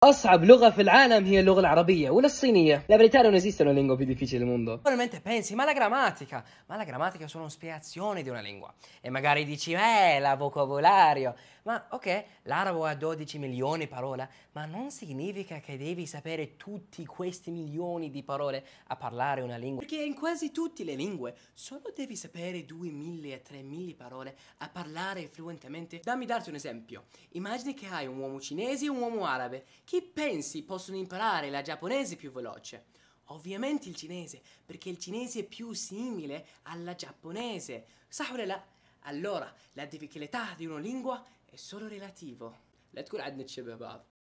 As'ab lugha fil alam hiya lugha l'arabia o la sinia. La verità non esiste una lingua più difficile del mondo. Normalmente pensi, ma la grammatica? Ma la grammatica è solo un'spiegazione di una lingua. E magari dici, eh, la vocabolario. Ma ok, l'arabo ha 12 milioni di parole, ma non significa che devi sapere tutti questi milioni di parole a parlare una lingua. Perché in quasi tutte le lingue solo devi sapere 2.000 a 3.000 parole a parlare fluentemente. Dammi darti un esempio. Immagini che hai un uomo cinese e un uomo arabe chi pensi possono imparare la giapponese più veloce? Ovviamente il cinese, perché il cinese è più simile alla giapponese. Sahrela. Allora, la difficoltà di una lingua è solo relativo. Let's go عندنا تشبه بعض